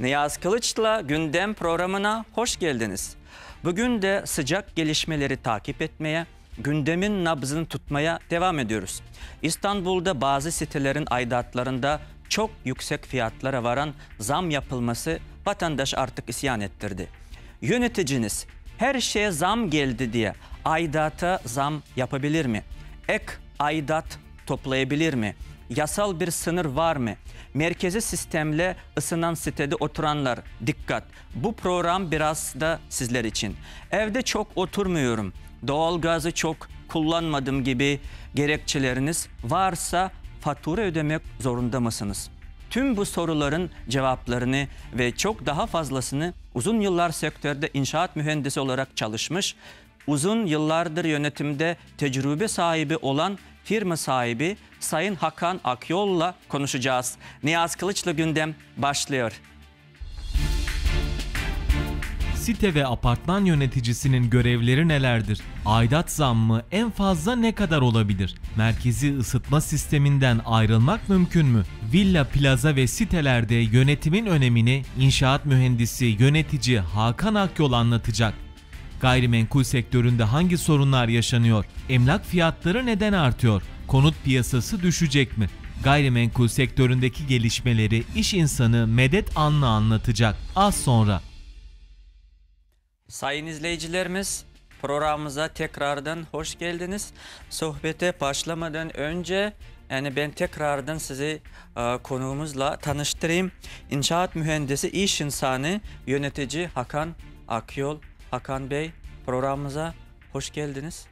Niyaz Kılıç'la gündem programına hoş geldiniz. Bugün de sıcak gelişmeleri takip etmeye, gündemin nabzını tutmaya devam ediyoruz. İstanbul'da bazı sitelerin aidatlarında çok yüksek fiyatlara varan zam yapılması vatandaş artık isyan ettirdi. Yöneticiniz her şeye zam geldi diye aidata zam yapabilir mi? Ek aidat toplayabilir mi? yasal bir sınır var mı? Merkezi sistemle ısınan sitede oturanlar dikkat. Bu program biraz da sizler için. Evde çok oturmuyorum. Doğal gazı çok kullanmadım gibi gerekçeleriniz varsa fatura ödemek zorunda mısınız? Tüm bu soruların cevaplarını ve çok daha fazlasını uzun yıllar sektörde inşaat mühendisi olarak çalışmış uzun yıllardır yönetimde tecrübe sahibi olan firma sahibi Sayın Hakan Akyol'la konuşacağız. Niyaz Kılıçlı gündem başlıyor. Site ve apartman yöneticisinin görevleri nelerdir? Aidat zammı en fazla ne kadar olabilir? Merkezi ısıtma sisteminden ayrılmak mümkün mü? Villa, plaza ve sitelerde yönetimin önemini inşaat mühendisi yönetici Hakan Akyol anlatacak. Gayrimenkul sektöründe hangi sorunlar yaşanıyor? Emlak fiyatları neden artıyor? Konut piyasası düşecek mi? Gayrimenkul sektöründeki gelişmeleri iş insanı Medet Anlı anlatacak az sonra. Sayın izleyicilerimiz programımıza tekrardan hoş geldiniz. Sohbete başlamadan önce yani ben tekrardan sizi e, konuğumuzla tanıştırayım. İnşaat mühendisi, iş insanı, yönetici Hakan Akyol Hakan Bey programımıza hoş geldiniz.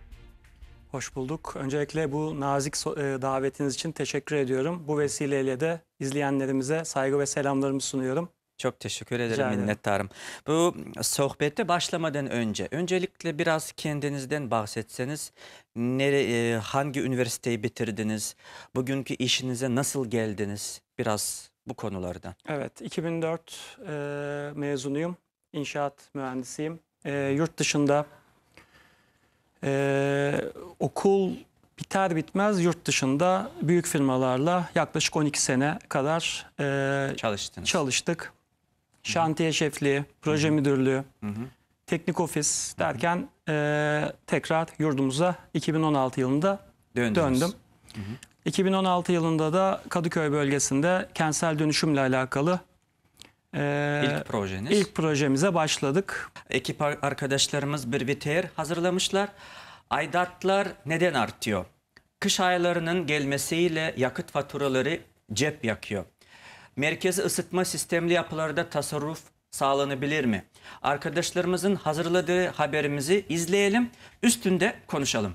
Hoş bulduk. Öncelikle bu nazik e, davetiniz için teşekkür ediyorum. Bu vesileyle de izleyenlerimize saygı ve selamlarımı sunuyorum. Çok teşekkür ederim, ederim. minnettarım. Bu sohbette başlamadan önce, öncelikle biraz kendinizden bahsetseniz, nere, e, hangi üniversiteyi bitirdiniz, bugünkü işinize nasıl geldiniz, biraz bu konulardan. Evet, 2004 e, mezunuyum, inşaat mühendisiyim e, yurt dışında e, okul biter bitmez yurt dışında büyük firmalarla yaklaşık 12 sene kadar e, Çalıştınız. çalıştık. Şantiye Hı -hı. şefliği, proje Hı -hı. müdürlüğü, Hı -hı. teknik ofis derken E, tekrar yurdumuza 2016 yılında Döndünüz. döndüm. Hı -hı. 2016 yılında da Kadıköy bölgesinde kentsel dönüşümle alakalı ee, ilk projeniz. İlk projemize başladık. Ekip arkadaşlarımız bir VTR hazırlamışlar. Aydatlar neden artıyor? Kış aylarının gelmesiyle yakıt faturaları cep yakıyor. Merkezi ısıtma sistemli yapılarda tasarruf sağlanabilir mi? Arkadaşlarımızın hazırladığı haberimizi izleyelim, üstünde konuşalım.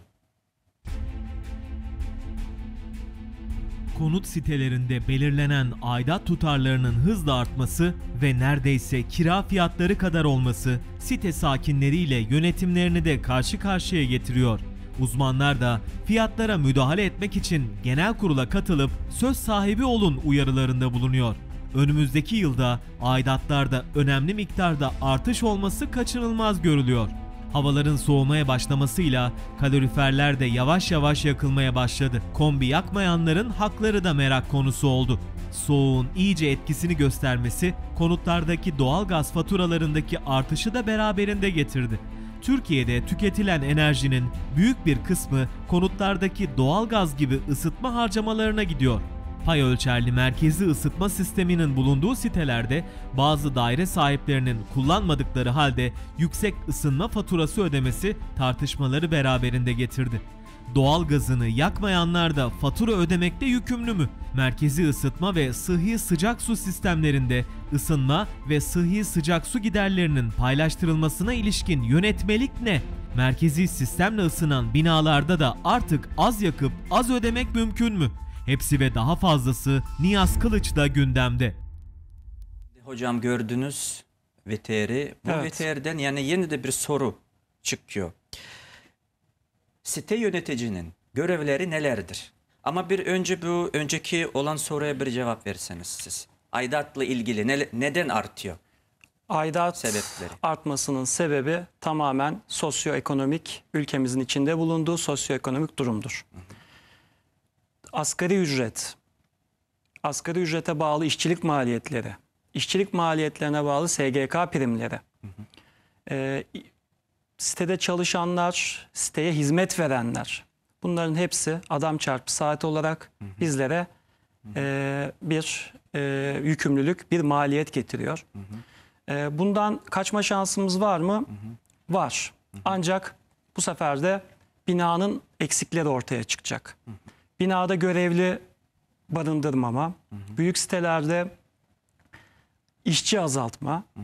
konut sitelerinde belirlenen aidat tutarlarının hızla artması ve neredeyse kira fiyatları kadar olması site sakinleriyle yönetimlerini de karşı karşıya getiriyor. Uzmanlar da fiyatlara müdahale etmek için genel kurula katılıp söz sahibi olun uyarılarında bulunuyor. Önümüzdeki yılda aidatlarda önemli miktarda artış olması kaçınılmaz görülüyor. Havaların soğumaya başlamasıyla kaloriferler de yavaş yavaş yakılmaya başladı. Kombi yakmayanların hakları da merak konusu oldu. Soğuğun iyice etkisini göstermesi konutlardaki doğal gaz faturalarındaki artışı da beraberinde getirdi. Türkiye'de tüketilen enerjinin büyük bir kısmı konutlardaki doğal gaz gibi ısıtma harcamalarına gidiyor. Pay ölçerli merkezi ısıtma sisteminin bulunduğu sitelerde bazı daire sahiplerinin kullanmadıkları halde yüksek ısınma faturası ödemesi tartışmaları beraberinde getirdi. Doğal gazını yakmayanlar da fatura ödemekte yükümlü mü? Merkezi ısıtma ve sıhhi sıcak su sistemlerinde ısınma ve sıhhi sıcak su giderlerinin paylaştırılmasına ilişkin yönetmelik ne? Merkezi sistemle ısınan binalarda da artık az yakıp az ödemek mümkün mü? Hepsi ve daha fazlası Niyaz Kılıç da gündemde. Hocam gördünüz VTR'i. Bu evet. VTR'den yani yeni de bir soru çıkıyor. Site yöneticinin görevleri nelerdir? Ama bir önce bu önceki olan soruya bir cevap verirseniz siz. Aidatla ilgili ne, neden artıyor? Aidat sebepleri. artmasının sebebi tamamen sosyoekonomik ülkemizin içinde bulunduğu sosyoekonomik durumdur. Hı hı asgari ücret, asgari ücrete bağlı işçilik maliyetleri, işçilik maliyetlerine bağlı SGK primleri, E, sitede çalışanlar, siteye hizmet verenler bunların hepsi adam çarpı saat olarak hı hı. bizlere e, bir e, yükümlülük, bir maliyet getiriyor. E, bundan kaçma şansımız var mı? Hı hı. Var. Hı hı. Ancak bu sefer de binanın eksikleri ortaya çıkacak. Hı hı binada görevli barındırmama, hı hı. büyük sitelerde işçi azaltma, hı hı.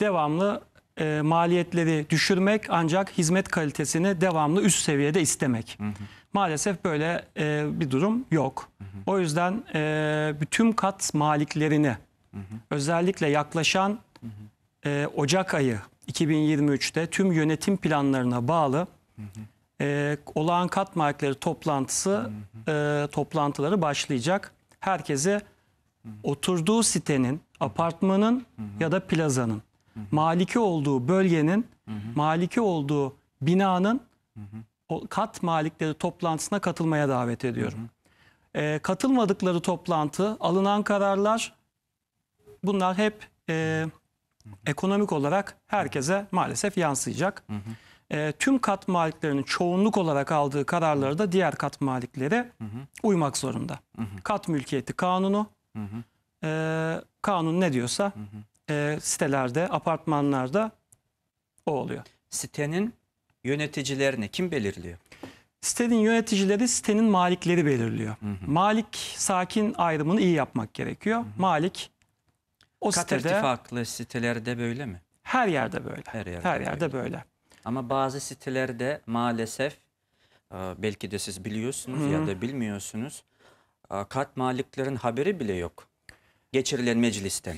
devamlı e, maliyetleri düşürmek ancak hizmet kalitesini devamlı üst seviyede istemek. Hı hı. Maalesef böyle e, bir durum yok. Hı hı. O yüzden e, bütün kat maliklerini hı hı. özellikle yaklaşan hı hı. E, Ocak ayı 2023'te tüm yönetim planlarına bağlı hı hı. E, olağan kat malikleri toplantısı hı hı e, toplantıları başlayacak. Herkese oturduğu sitenin, apartmanın ya da plazanın, maliki olduğu bölgenin, maliki olduğu binanın kat malikleri toplantısına katılmaya davet ediyorum. E, katılmadıkları toplantı, alınan kararlar bunlar hep e, ekonomik olarak herkese maalesef yansıyacak. Hı hı e, tüm kat maliklerinin çoğunluk olarak aldığı kararları da diğer kat maliklere hı hı. uymak zorunda. Hı hı. Kat mülkiyeti kanunu, hı hı. E, kanun ne diyorsa hı hı. E, sitelerde, apartmanlarda o oluyor. Sitenin yöneticilerini kim belirliyor? Sitenin yöneticileri sitenin malikleri belirliyor. Hı hı. Malik sakin ayrımını iyi yapmak gerekiyor. Hı hı. Malik o Kat sitede... Kat irtifaklı sitelerde böyle mi? Her yerde böyle. Her yerde, her yerde böyle. böyle. Ama bazı sitelerde maalesef e, belki de siz biliyorsunuz Hı-hı. ya da bilmiyorsunuz e, kat maliklerin haberi bile yok. Geçirilen meclisten.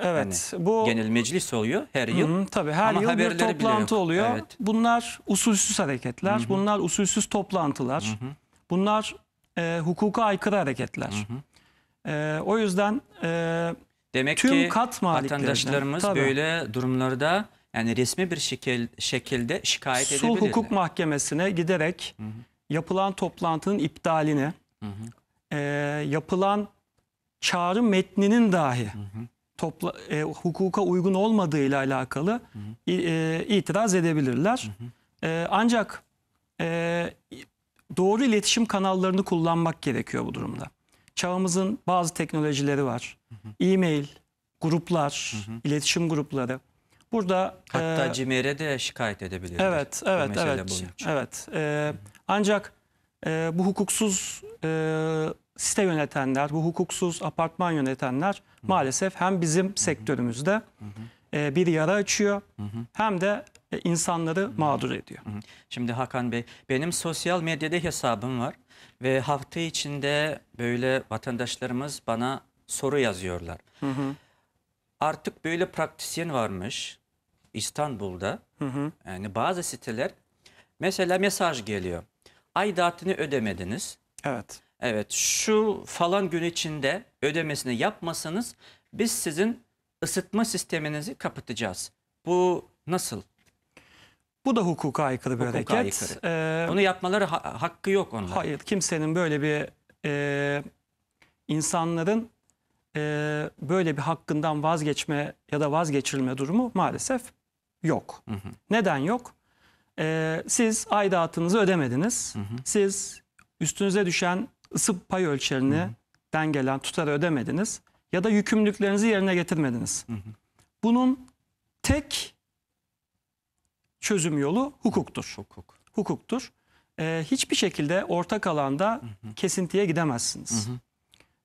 Evet. Hani bu genel meclis oluyor her yıl. Hı, tabii her Ama yıl bir toplantı oluyor. Evet. Bunlar usulsüz hareketler, hı hı. bunlar usulsüz toplantılar. Hı hı. Bunlar e, hukuka aykırı hareketler. E, o yüzden e, demek tüm ki kat vatandaşlarımız tabii. böyle durumlarda yani resmi bir şekil, şekilde şikayet Sulh edebilirler. Sulh Hukuk Mahkemesi'ne giderek hı hı. yapılan toplantının iptalini, hı hı. E, yapılan çağrı metninin dahi hı hı. Topla, e, hukuka uygun olmadığıyla alakalı hı hı. E, itiraz edebilirler. Hı hı. E, ancak e, doğru iletişim kanallarını kullanmak gerekiyor bu durumda. Çağımızın bazı teknolojileri var. E-mail, gruplar, hı hı. iletişim grupları. Burada hatta e, CİMER'e de şikayet edebilirler. Evet, evet, evet. Boyunca. Evet. E, ancak e, bu hukuksuz e, site yönetenler, bu hukuksuz apartman yönetenler Hı. maalesef hem bizim Hı. sektörümüzde Hı. E, bir yara açıyor Hı. hem de e, insanları Hı. mağdur ediyor. Hı. Şimdi Hakan Bey, benim sosyal medyada hesabım var ve hafta içinde böyle vatandaşlarımız bana soru yazıyorlar. Hı hı. Artık böyle praktisyen varmış. İstanbul'da hı hı. yani bazı siteler mesela mesaj geliyor. Aidatını ödemediniz. Evet. Evet şu falan gün içinde ödemesini yapmasanız biz sizin ısıtma sisteminizi kapatacağız. Bu nasıl? Bu da hukuka aykırı bir hukuka hareket. Aykırı. Ee, Bunu yapmaları ha hakkı yok onların. Hayır kimsenin böyle bir e, insanların e, böyle bir hakkından vazgeçme ya da vazgeçilme durumu maalesef yok. Hı hı. Neden yok? Ee, siz aidatınızı ödemediniz. Hı hı. Siz üstünüze düşen ısı pay ölçerini hı den gelen tutarı ödemediniz. Ya da yükümlülüklerinizi yerine getirmediniz. Hı hı. Bunun tek çözüm yolu hukuktur. Hukuk. Hukuktur. Ee, hiçbir şekilde ortak alanda hı hı. kesintiye gidemezsiniz. Hı hı.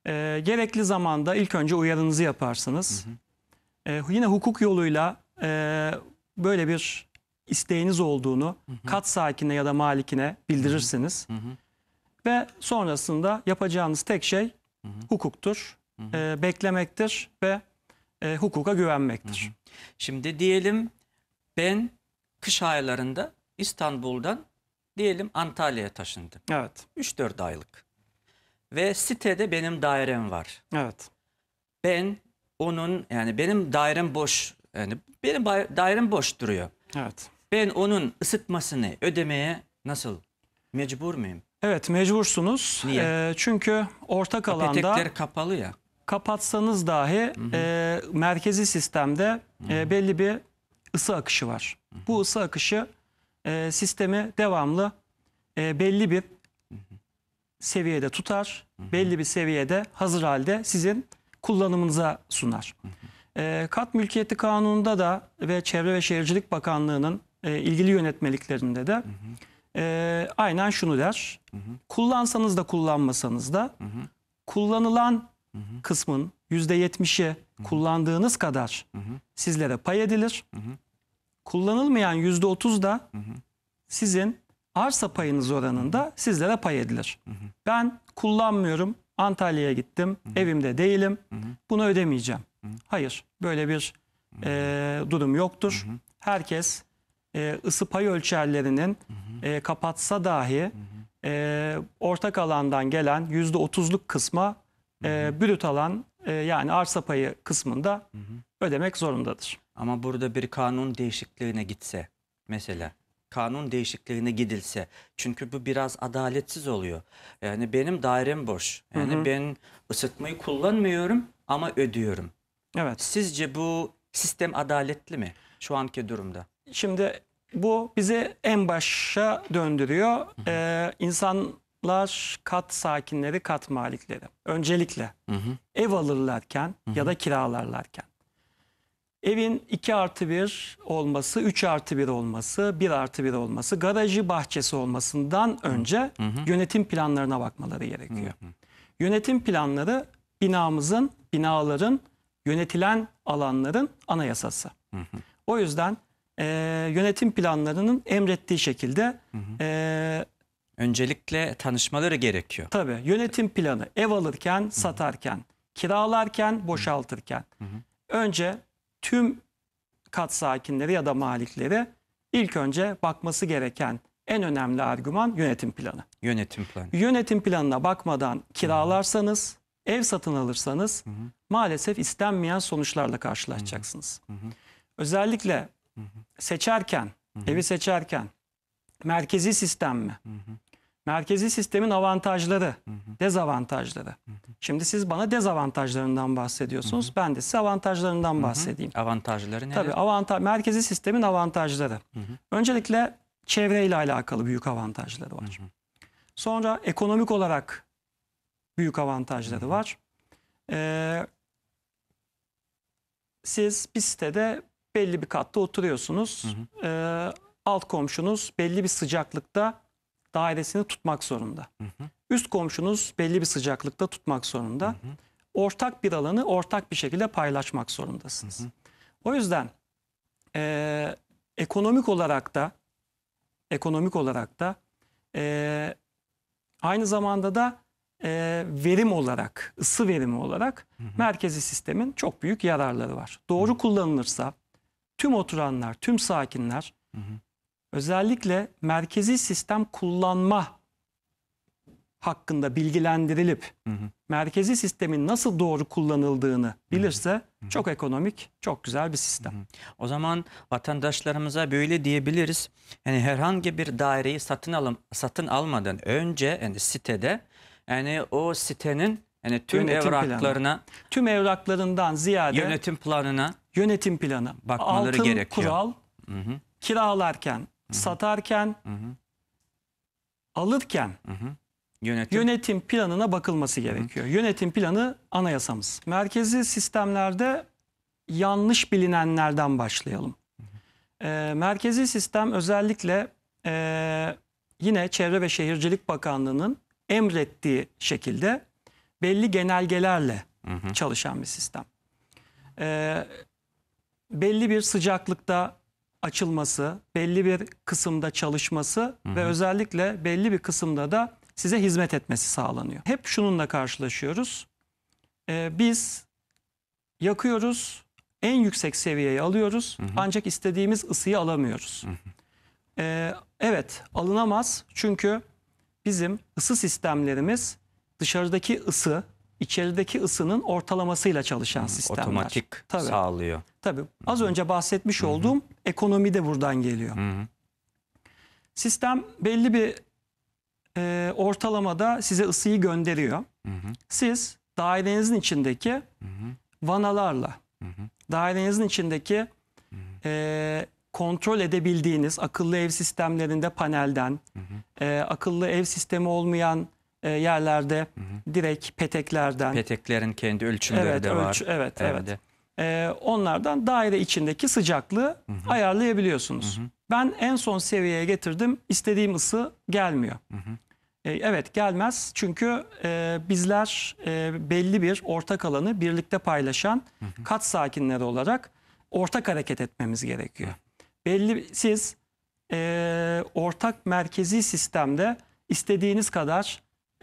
Ee, gerekli zamanda ilk önce uyarınızı yaparsınız. Hı hı. Ee, yine hukuk yoluyla e, böyle bir isteğiniz olduğunu hı hı. kat sakine ya da malikine bildirirsiniz. Hı hı. Ve sonrasında yapacağınız tek şey hı hı. hukuktur, hı hı. E, beklemektir ve e, hukuka güvenmektir. Hı hı. Şimdi diyelim ben kış aylarında İstanbul'dan diyelim Antalya'ya taşındım. Evet. 3-4 aylık. Ve sitede benim dairem var. Evet. Ben onun yani benim dairem boş yani benim dairem boş duruyor. Evet. Ben onun ısıtmasını ödemeye nasıl mecbur muyum? Evet mecbursunuz. Niye? E, çünkü ortak alanda... Petekler kapalı ya. Kapatsanız dahi hı hı. E, merkezi sistemde e, belli bir ısı akışı var. Hı hı. Bu ısı akışı e, sistemi devamlı e, belli bir seviyede tutar. Hı hı. Belli bir seviyede hazır halde sizin kullanımınıza sunar. Hı hı. E, kat mülkiyeti kanununda da ve Çevre ve Şehircilik Bakanlığı'nın e, ilgili yönetmeliklerinde de hı hı. E, aynen şunu der. Hı hı. Kullansanız da kullanmasanız da hı hı. kullanılan hı hı. kısmın %70'i kullandığınız kadar hı hı. sizlere pay edilir. Hı hı. Kullanılmayan %30 da hı hı. sizin arsa payınız oranında hı hı. sizlere pay edilir. Hı hı. Ben kullanmıyorum, Antalya'ya gittim, hı hı. evimde değilim, hı hı. bunu ödemeyeceğim. Hayır, böyle bir e, durum yoktur. Herkes e, ısı pay ölçerlerinin E, kapatsa dahi E, ortak alandan gelen yüzde otuzluk kısma e, brüt alan e, yani arsa payı kısmında ödemek zorundadır. Ama burada bir kanun değişikliğine gitse mesela kanun değişikliğine gidilse. Çünkü bu biraz adaletsiz oluyor. Yani benim dairem boş. Yani hı hı. ben ısıtmayı kullanmıyorum ama ödüyorum. Evet. Sizce bu sistem adaletli mi şu anki durumda? Şimdi bu bizi en başa döndürüyor. Hı hı. Ee, insanlar kat sakinleri, kat malikleri. Öncelikle hı hı. ev alırlarken hı hı. ya da kiralarlarken. Evin 2 artı 1 olması, 3 artı 1 olması, 1 artı 1 olması, garajı bahçesi olmasından önce hı hı. yönetim planlarına bakmaları gerekiyor. Hı hı. Yönetim planları binamızın, binaların yönetilen alanların anayasası. Hı hı. O yüzden e, yönetim planlarının emrettiği şekilde... Hı hı. E, Öncelikle tanışmaları gerekiyor. Tabii yönetim planı ev alırken, hı hı. satarken, kiralarken, boşaltırken. Hı hı. Önce tüm kat sakinleri ya da malikleri ilk önce bakması gereken en önemli argüman yönetim planı. Yönetim planı. Yönetim planına bakmadan kiralarsanız ev satın alırsanız hı hı. maalesef istenmeyen sonuçlarla karşılaşacaksınız. Hı hı. Özellikle hı hı. seçerken, hı hı. evi seçerken merkezi sistem mi? Hı hı. Merkezi sistemin avantajları, hı hı. dezavantajları. Hı hı. Şimdi siz bana dezavantajlarından bahsediyorsunuz. Hı hı. Ben de size avantajlarından hı hı. bahsedeyim. Avantajları neler? Tabii avantaj merkezi sistemin avantajları. Hı hı. Öncelikle çevreyle alakalı büyük avantajları var. Hı hı. Sonra ekonomik olarak büyük avantajları var. Ee, siz bir sitede belli bir katta oturuyorsunuz. Hı hı. Ee, alt komşunuz belli bir sıcaklıkta dairesini tutmak zorunda. Hı hı. Üst komşunuz belli bir sıcaklıkta tutmak zorunda. Hı hı. Ortak bir alanı ortak bir şekilde paylaşmak zorundasınız. Hı hı. O yüzden e, ekonomik olarak da ekonomik olarak da e, aynı zamanda da e, verim olarak, ısı verimi olarak hı hı. merkezi sistemin çok büyük yararları var. Doğru hı. kullanılırsa tüm oturanlar, tüm sakinler hı hı. özellikle merkezi sistem kullanma hakkında bilgilendirilip hı hı. merkezi sistemin nasıl doğru kullanıldığını bilirse hı hı. çok ekonomik, çok güzel bir sistem. Hı hı. O zaman vatandaşlarımıza böyle diyebiliriz. Yani herhangi bir daireyi satın alım satın almadan önce yani sitede yani o sitenin yani tüm yönetim evraklarına planı. tüm evraklarından ziyade yönetim planına yönetim planı bakmaları altın gerekiyor. kural Hı -hı. kiralarken, Hı -hı. satarken, Hı -hı. alırken Hı -hı. Yönetim. yönetim planına bakılması gerekiyor. Hı -hı. Yönetim planı anayasamız. Merkezi sistemlerde yanlış bilinenlerden başlayalım. Hı ee, merkezi sistem özellikle e, yine Çevre ve Şehircilik Bakanlığı'nın emrettiği şekilde belli genelgelerle hı hı. çalışan bir sistem. Ee, belli bir sıcaklıkta açılması, belli bir kısımda çalışması hı hı. ve özellikle belli bir kısımda da size hizmet etmesi sağlanıyor. Hep şununla karşılaşıyoruz. Ee, biz yakıyoruz, en yüksek seviyeyi alıyoruz hı hı. ancak istediğimiz ısıyı alamıyoruz. Hı hı. Ee, evet alınamaz çünkü bizim ısı sistemlerimiz dışarıdaki ısı, içerideki ısının ortalamasıyla çalışan sistemler. Otomatik Tabii. sağlıyor. Tabii. Az önce bahsetmiş Hı -hı. olduğum ekonomi de buradan geliyor. Hı -hı. Sistem belli bir e, ortalamada size ısıyı gönderiyor. Hı -hı. Siz dairenizin içindeki Hı -hı. vanalarla, Hı -hı. dairenizin içindeki E, kontrol edebildiğiniz akıllı ev sistemlerinde panelden, hı hı. E, akıllı ev sistemi olmayan e, yerlerde hı hı. direkt peteklerden. Peteklerin kendi ölçümleri evet, de var. Ölç, evet, evet. E, onlardan daire içindeki sıcaklığı hı hı. ayarlayabiliyorsunuz. Hı hı. Ben en son seviyeye getirdim, istediğim ısı gelmiyor. Hı hı. E, evet gelmez çünkü e, bizler e, belli bir ortak alanı birlikte paylaşan hı hı. kat sakinleri olarak ortak hareket etmemiz gerekiyor. Hı belli siz e, ortak merkezi sistemde istediğiniz kadar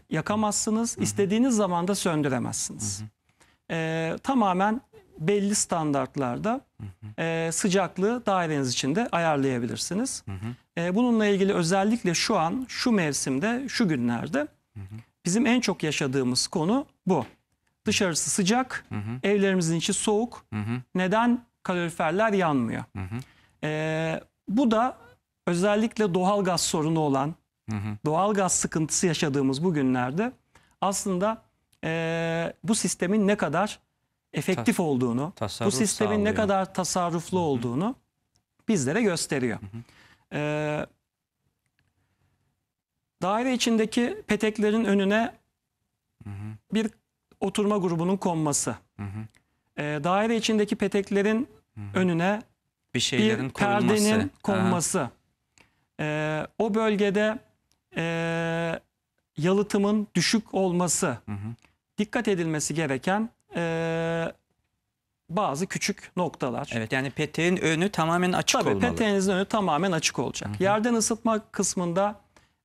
yakamazsınız, Hı -hı. istediğiniz zaman da söndüremezsiniz. E, tamamen belli standartlarda E, sıcaklığı daireniz içinde ayarlayabilirsiniz. E, bununla ilgili özellikle şu an, şu mevsimde, şu günlerde hı hı. bizim en çok yaşadığımız konu bu. Dışarısı sıcak, hı hı. evlerimizin içi soğuk. Hı hı. Neden kaloriferler yanmıyor? Hı hı. E, bu da özellikle doğal gaz sorunu olan, hı doğal gaz sıkıntısı yaşadığımız bu günlerde aslında e, bu sistemin ne kadar efektif Ta olduğunu, bu sistemin sağlıyor. ne kadar tasarruflu olduğunu bizlere gösteriyor. E, daire içindeki peteklerin önüne bir oturma grubunun konması, E, daire içindeki peteklerin önüne bir şeylerin bir perdenin konması. Aha. Ee, o bölgede e, yalıtımın düşük olması. Hı hı. Dikkat edilmesi gereken e, bazı küçük noktalar. Evet yani peteğin önü tamamen açık Tabii, olmalı. Tabii peteğinizin önü tamamen açık olacak. Hı hı. Yerden ısıtma kısmında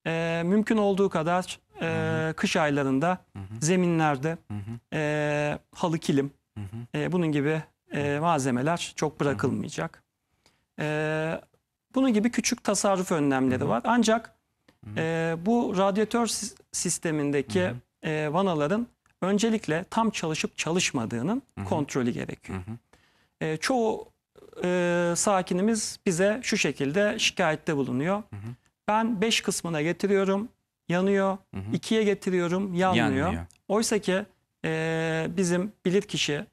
e, mümkün olduğu kadar e, kış aylarında hı hı. zeminlerde hı hı. E, halı kilim hı hı. E, bunun gibi e, malzemeler çok bırakılmayacak. Hı hı. E, bunun gibi küçük tasarruf önlemleri Hı-hı. var. Ancak e, bu radyatör sistemindeki Hı-hı. e, vanaların öncelikle tam çalışıp çalışmadığının Hı-hı. kontrolü gerekiyor. Hı-hı. E, çoğu e, sakinimiz bize şu şekilde şikayette bulunuyor. Hı-hı. Ben 5 kısmına getiriyorum, yanıyor. 2'ye getiriyorum, yanmıyor. yanmıyor. Oysa ki e, bizim bilirkişi,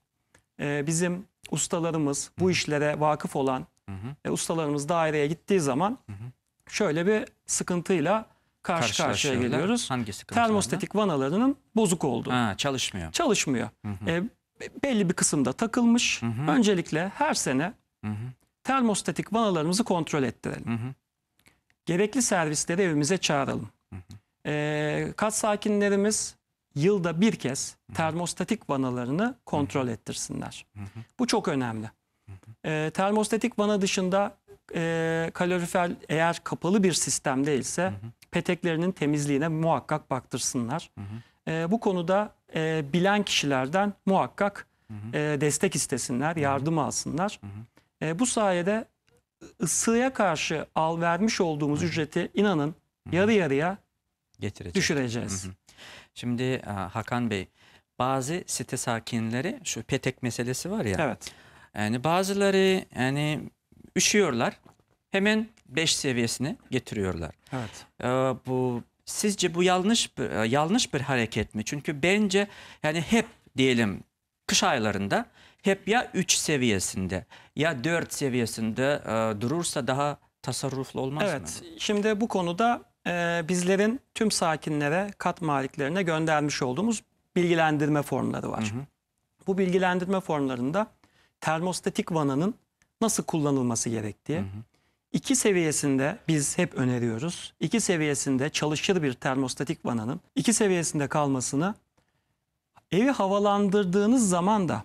e, bizim ustalarımız, bu işlere vakıf olan Hı hı. E, ustalarımız daireye gittiği zaman hı hı. şöyle bir sıkıntıyla karşı karşıya geliyoruz. Hangi sıkıntılarla? Termostatik vanalarının bozuk oldu. Ha, çalışmıyor. Çalışmıyor. Hı hı. E, belli bir kısımda takılmış. Hı hı. Öncelikle her sene hı hı. termostatik vanalarımızı kontrol ettirelim. Hı hı. Gerekli servisleri evimize çağıralım. Hı hı. E, kat sakinlerimiz yılda bir kez termostatik vanalarını kontrol ettirsinler. Hı hı. Bu çok önemli. E, termostatik vana dışında e, kalorifer eğer kapalı bir sistem değilse hı hı. peteklerinin temizliğine muhakkak baktırsınlar. Hı hı. E, bu konuda e, bilen kişilerden muhakkak hı hı. E, destek istesinler, yardım hı hı. alsınlar. Hı hı. E, bu sayede ısıya karşı al vermiş olduğumuz hı hı. ücreti inanın hı hı. yarı yarıya Getirecek. düşüreceğiz. Hı hı. Şimdi e, Hakan Bey bazı site sakinleri şu petek meselesi var ya. Evet yani bazıları yani üşüyorlar. Hemen 5 seviyesine getiriyorlar. Evet. Ee, bu sizce bu yanlış bir, e, yanlış bir hareket mi? Çünkü bence yani hep diyelim kış aylarında hep ya 3 seviyesinde ya 4 seviyesinde e, durursa daha tasarruflu olmaz evet, mı? Evet. Şimdi bu konuda e, bizlerin tüm sakinlere, kat maliklerine göndermiş olduğumuz bilgilendirme formları var. Hı hı. Bu bilgilendirme formlarında termostatik vananın nasıl kullanılması gerektiği. Hı hı. İki seviyesinde biz hep öneriyoruz. İki seviyesinde çalışır bir termostatik vananın iki seviyesinde kalmasını evi havalandırdığınız zaman da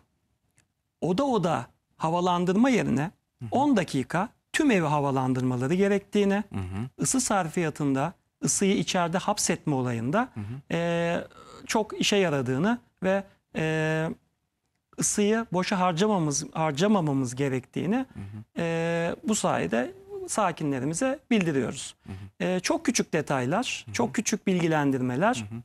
oda oda havalandırma yerine hı hı. 10 dakika tüm evi havalandırmaları gerektiğini, hı hı. ısı sarfiyatında ısıyı içeride hapsetme olayında hı hı. E, çok işe yaradığını ve e, ısıyı boşa harcamamamız harcamamamız gerektiğini hı hı. E, bu sayede sakinlerimize bildiriyoruz. Hı hı. E, çok küçük detaylar, hı hı. çok küçük bilgilendirmeler. Hı hı.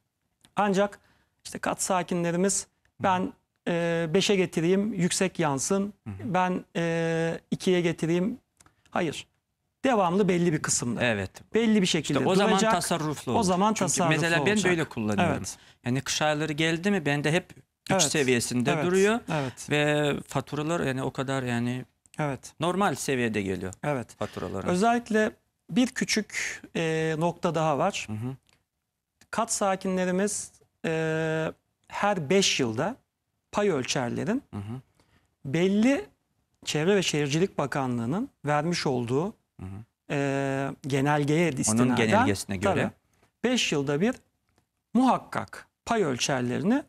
Ancak işte kat sakinlerimiz ben 5'e e getireyim yüksek yansın, hı hı. ben 2'ye e ikiye getireyim. Hayır. Devamlı belli bir kısımda. Evet. Belli bir şekilde işte o duracak. zaman tasarruflu olur. O zaman Çünkü tasarruflu mesela olacak. ben böyle kullanıyorum. Evet. Yani kış ayları geldi mi Ben de hep 3 evet. seviyesinde evet. duruyor. Evet. Ve faturalar yani o kadar yani Evet. Normal seviyede geliyor. Evet. Faturaların. Özellikle bir küçük e, nokta daha var. Hı hı. Kat sakinlerimiz e, her 5 yılda pay ölçerlerin hı hı. belli Çevre ve Şehircilik Bakanlığı'nın vermiş olduğu hı hı. E, genelgeye istinaden. Onun genelgesine göre. 5 yılda bir muhakkak pay ölçerlerini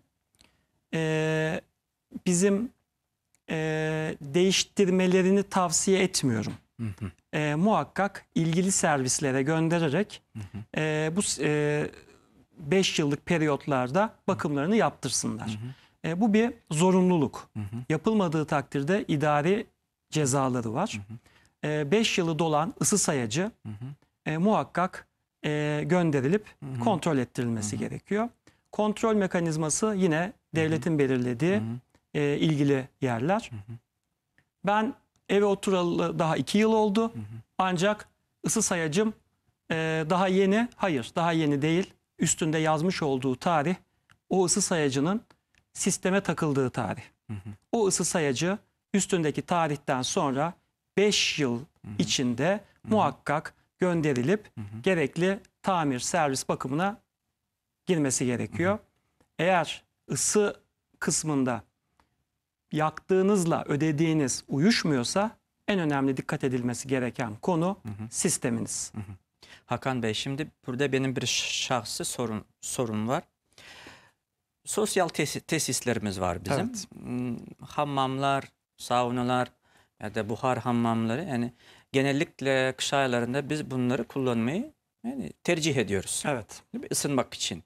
e, bizim e, değiştirmelerini tavsiye etmiyorum. Hı hı. E, muhakkak ilgili servislere göndererek hı hı. E, bu 5 e, beş yıllık periyotlarda bakımlarını yaptırsınlar. Hı hı. E, bu bir zorunluluk. Hı hı. Yapılmadığı takdirde idari cezaları var. 5 e, yılı dolan ısı sayacı hı hı. E, muhakkak e, gönderilip hı hı. kontrol ettirilmesi hı hı. gerekiyor. Kontrol mekanizması yine devletin belirlediği e, ilgili yerler. Hı hı. Ben eve oturalı daha iki yıl oldu. Hı hı. Ancak ısı sayacım e, daha yeni, hayır daha yeni değil. Üstünde yazmış olduğu tarih o ısı sayacının sisteme takıldığı tarih. Hı hı. O ısı sayacı üstündeki tarihten sonra 5 yıl hı hı. içinde hı hı. muhakkak gönderilip hı hı. gerekli tamir, servis bakımına girmesi gerekiyor. Hı hı. Eğer ısı kısmında yaktığınızla ödediğiniz uyuşmuyorsa en önemli dikkat edilmesi gereken konu hı hı. sisteminiz. Hı hı. Hakan Bey şimdi burada benim bir şahsi sorun sorun var. Sosyal tes tesislerimiz var bizim. Evet. Hmm, hammamlar, saunalar ya da buhar hammamları yani genellikle kış aylarında biz bunları kullanmayı yani tercih ediyoruz. Evet. Isınmak için.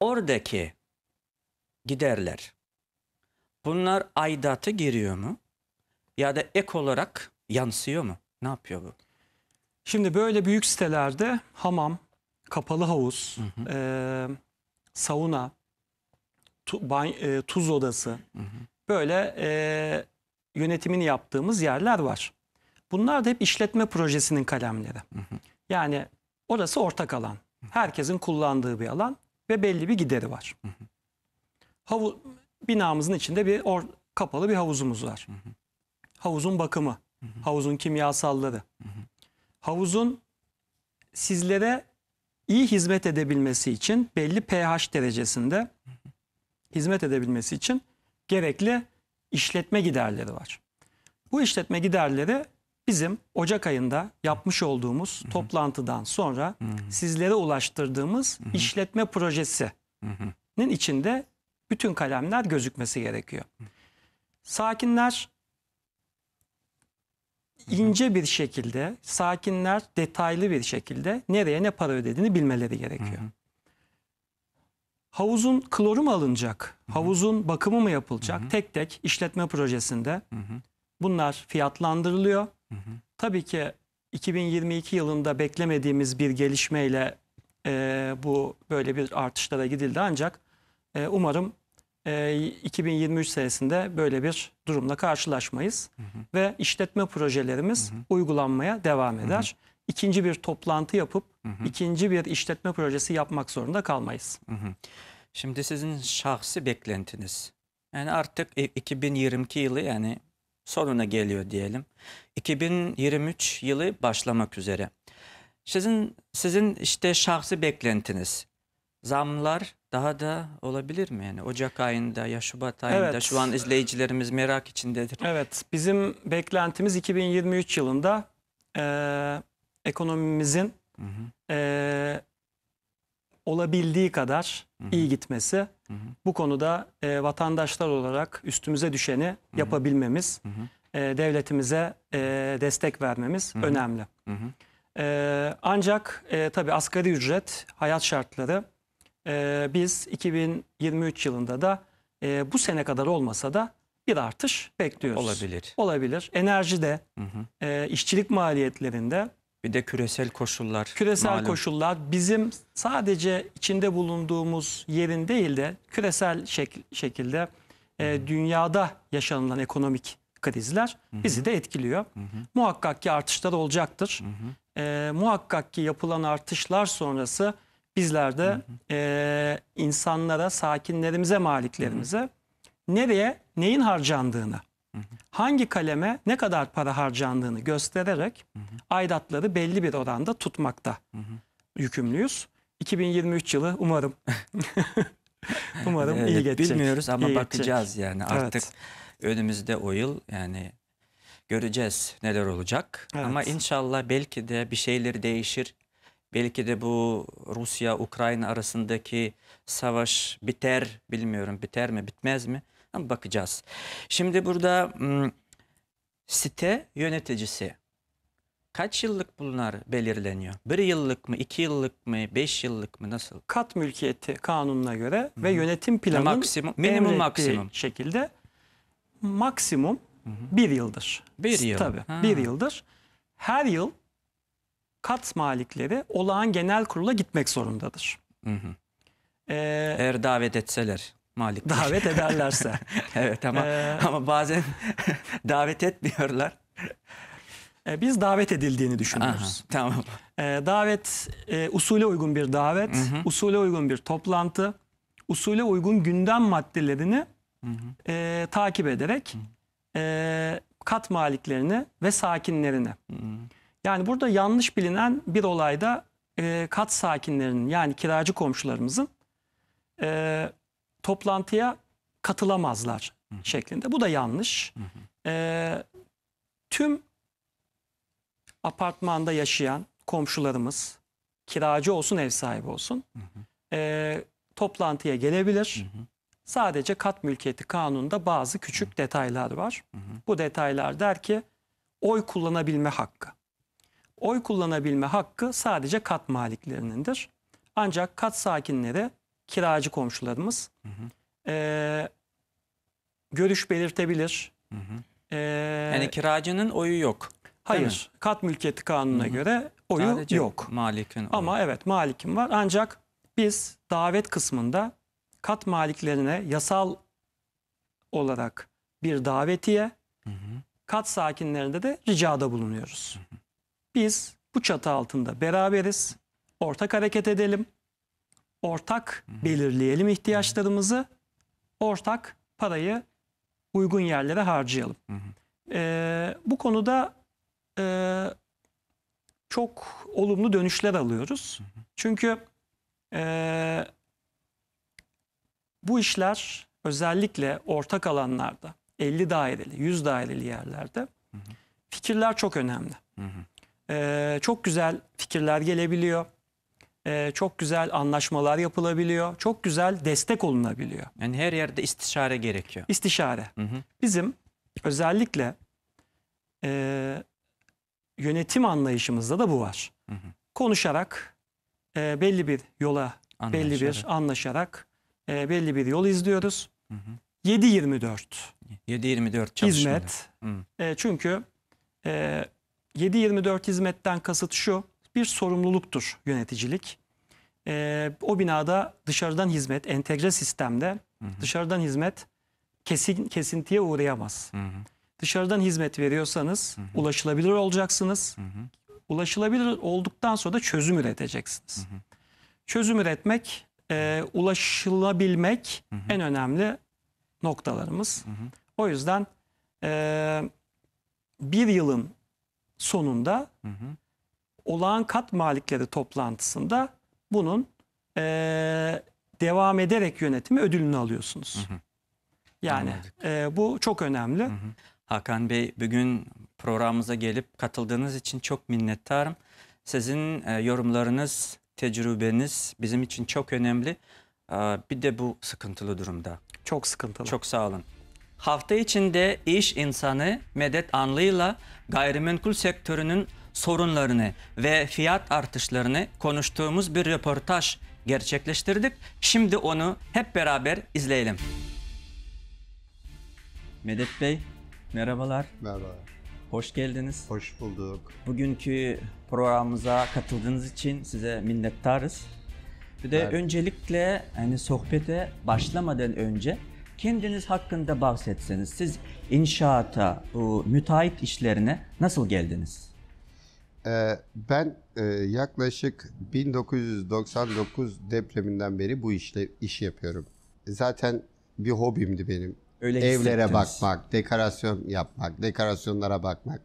Oradaki giderler. Bunlar aidatı giriyor mu? Ya da ek olarak yansıyor mu? Ne yapıyor bu? Şimdi böyle büyük sitelerde hamam, kapalı havuz, hı hı. E, sauna, tu, bany, e, tuz odası hı hı. böyle e, yönetimini yaptığımız yerler var. Bunlar da hep işletme projesinin kalemleri. Hı hı. Yani orası ortak alan. Herkesin kullandığı bir alan ve belli bir gideri var. Hı hı havu, binamızın içinde bir or, kapalı bir havuzumuz var. Havuzun bakımı, havuzun kimyasalları, havuzun sizlere iyi hizmet edebilmesi için belli pH derecesinde hizmet edebilmesi için gerekli işletme giderleri var. Bu işletme giderleri bizim Ocak ayında yapmış olduğumuz hı hı. toplantıdan sonra hı hı. sizlere ulaştırdığımız hı hı. işletme projesi'nin içinde bütün kalemler gözükmesi gerekiyor. Sakinler ince bir şekilde, sakinler detaylı bir şekilde nereye ne para ödediğini bilmeleri gerekiyor. Havuzun kloru mu alınacak? Havuzun bakımı mı yapılacak? Tek tek işletme projesinde bunlar fiyatlandırılıyor. Tabii ki 2022 yılında beklemediğimiz bir gelişmeyle e, bu böyle bir artışlara gidildi ancak e, umarım e, 2023 senesinde böyle bir durumla karşılaşmayız hı hı. ve işletme projelerimiz hı hı. uygulanmaya devam eder. Hı hı. İkinci bir toplantı yapıp hı hı. ikinci bir işletme projesi yapmak zorunda kalmayız. Hı hı. Şimdi sizin şahsi beklentiniz yani artık 2022 e, yılı yani sonuna geliyor diyelim. 2023 yılı başlamak üzere. Sizin sizin işte şahsi beklentiniz zamlar daha da olabilir mi? Yani Ocak ayında ya Şubat ayında evet. şu an izleyicilerimiz merak içindedir. Evet bizim beklentimiz 2023 yılında e, ekonomimizin hı hı. E, olabildiği kadar hı hı. iyi gitmesi. Hı hı. Bu konuda e, vatandaşlar olarak üstümüze düşeni hı hı. yapabilmemiz, hı hı. E, devletimize e, destek vermemiz hı hı. önemli. Hı hı. E, ancak e, tabii asgari ücret, hayat şartları ee, biz 2023 yılında da e, bu sene kadar olmasa da bir artış bekliyoruz. Olabilir. Olabilir. Enerjide, hı hı. E, işçilik maliyetlerinde. Bir de küresel koşullar. Küresel malum. koşullar bizim sadece içinde bulunduğumuz yerin değil de küresel şek şekilde e, hı hı. dünyada yaşanılan ekonomik krizler hı hı. bizi de etkiliyor. Hı hı. Muhakkak ki artışlar olacaktır. Hı hı. E, muhakkak ki yapılan artışlar sonrası Bizler de hı hı. E, insanlara, sakinlerimize, maliklerimize hı hı. nereye, neyin harcandığını, hı hı. hangi kaleme ne kadar para harcandığını göstererek hı hı. aidatları belli bir oranda tutmakta hı hı. yükümlüyüz. 2023 yılı umarım umarım iyi geçecek. Bilmiyoruz ama iyi bakacağız geçecek. yani artık evet. önümüzde o yıl yani göreceğiz neler olacak. Evet. Ama inşallah belki de bir şeyler değişir. Belki de bu Rusya-Ukrayna arasındaki savaş biter bilmiyorum. Biter mi bitmez mi? Ama bakacağız. Şimdi burada site yöneticisi kaç yıllık bunlar belirleniyor? Bir yıllık mı, iki yıllık mı, beş yıllık mı nasıl? Kat mülkiyeti kanununa göre Hı -hı. ve yönetim planının maksimum, minimum maksimum şekilde maksimum Hı -hı. bir yıldır. Bir yıl. Tabii ha. bir yıldır. Her yıl kat malikleri olağan genel kurula gitmek zorundadır. Hı hı. Ee, Eğer davet etseler malik. Davet ederlerse. evet ama ee, ama bazen davet etmiyorlar. E, biz davet edildiğini düşünüyoruz. Aha, tamam. E, davet e, usule uygun bir davet, hı hı. usule uygun bir toplantı, usule uygun gündem maddelerini hı hı. E, takip ederek hı. E, kat maliklerini ve sakinlerini. Hı. Yani burada yanlış bilinen bir olayda e, kat sakinlerinin yani kiracı komşularımızın e, toplantıya katılamazlar Hı. şeklinde. Bu da yanlış. E, tüm apartmanda yaşayan komşularımız kiracı olsun ev sahibi olsun E, toplantıya gelebilir. Hı hı. Sadece kat mülkiyeti kanununda bazı küçük hı. detaylar var. Hı hı. Bu detaylar der ki oy kullanabilme hakkı. Oy kullanabilme hakkı sadece kat maliklerinindir. Ancak kat sakinleri kiracı komşularımız hı hı. E, görüş belirtebilir. Hı hı. E, yani kiracının oyu yok. Hayır. Kat mülkiyeti kanununa hı hı. göre oyu sadece yok. Malik'in oyu. Ama evet malikim var. Ancak biz davet kısmında kat maliklerine yasal olarak bir davetiye, hı hı. kat sakinlerinde de ricada bulunuyoruz. Hı hı. Biz bu çatı altında beraberiz. Ortak hareket edelim. Ortak belirleyelim ihtiyaçlarımızı. Ortak parayı uygun yerlere harcayalım. Ee, bu konuda e, çok olumlu dönüşler alıyoruz. Çünkü e, bu işler özellikle ortak alanlarda 50 daireli, 100 daireli yerlerde fikirler çok önemli. Hı hı e, çok güzel fikirler gelebiliyor. E, çok güzel anlaşmalar yapılabiliyor. Çok güzel destek olunabiliyor. Yani her yerde istişare gerekiyor. İstişare. Hı hı. Bizim özellikle e, yönetim anlayışımızda da bu var. Hı hı. Konuşarak e, belli bir yola, anlaşarak. belli bir anlaşarak e, belli bir yol izliyoruz. 7-24. 7-24 çalışmalı. Hizmet. Hı. E, çünkü e, 7-24 hizmetten kasıt şu, bir sorumluluktur yöneticilik. E, o binada dışarıdan hizmet, entegre sistemde hı hı. dışarıdan hizmet kesin kesintiye uğrayamaz. Hı hı. Dışarıdan hizmet veriyorsanız hı hı. ulaşılabilir olacaksınız. Hı hı. Ulaşılabilir olduktan sonra da çözüm üreteceksiniz. Hı hı. Çözüm üretmek, e, ulaşılabilmek hı hı. en önemli noktalarımız. Hı hı. O yüzden e, bir yılın sonunda hı hı. olağan kat malikleri toplantısında bunun e, devam ederek yönetimi ödülünü alıyorsunuz. Hı hı. Yani e, bu çok önemli. Hı hı. Hakan Bey bugün programımıza gelip katıldığınız için çok minnettarım. Sizin e, yorumlarınız, tecrübeniz bizim için çok önemli. E, bir de bu sıkıntılı durumda. Çok sıkıntılı. Çok sağ olun. Hafta içinde iş insanı Medet Anlı'yla ile gayrimenkul sektörünün sorunlarını ve fiyat artışlarını konuştuğumuz bir röportaj gerçekleştirdik. Şimdi onu hep beraber izleyelim. Medet Bey, merhabalar. Merhaba. Hoş geldiniz. Hoş bulduk. Bugünkü programımıza katıldığınız için size minnettarız. Bir de evet. öncelikle hani sohbete başlamadan önce kendiniz hakkında bahsetseniz siz inşaata, bu müteahhit işlerine nasıl geldiniz? Ee, ben e, yaklaşık 1999 depreminden beri bu işle iş yapıyorum. Zaten bir hobimdi benim. Öyle Evlere bakmak, dekorasyon yapmak, dekorasyonlara bakmak.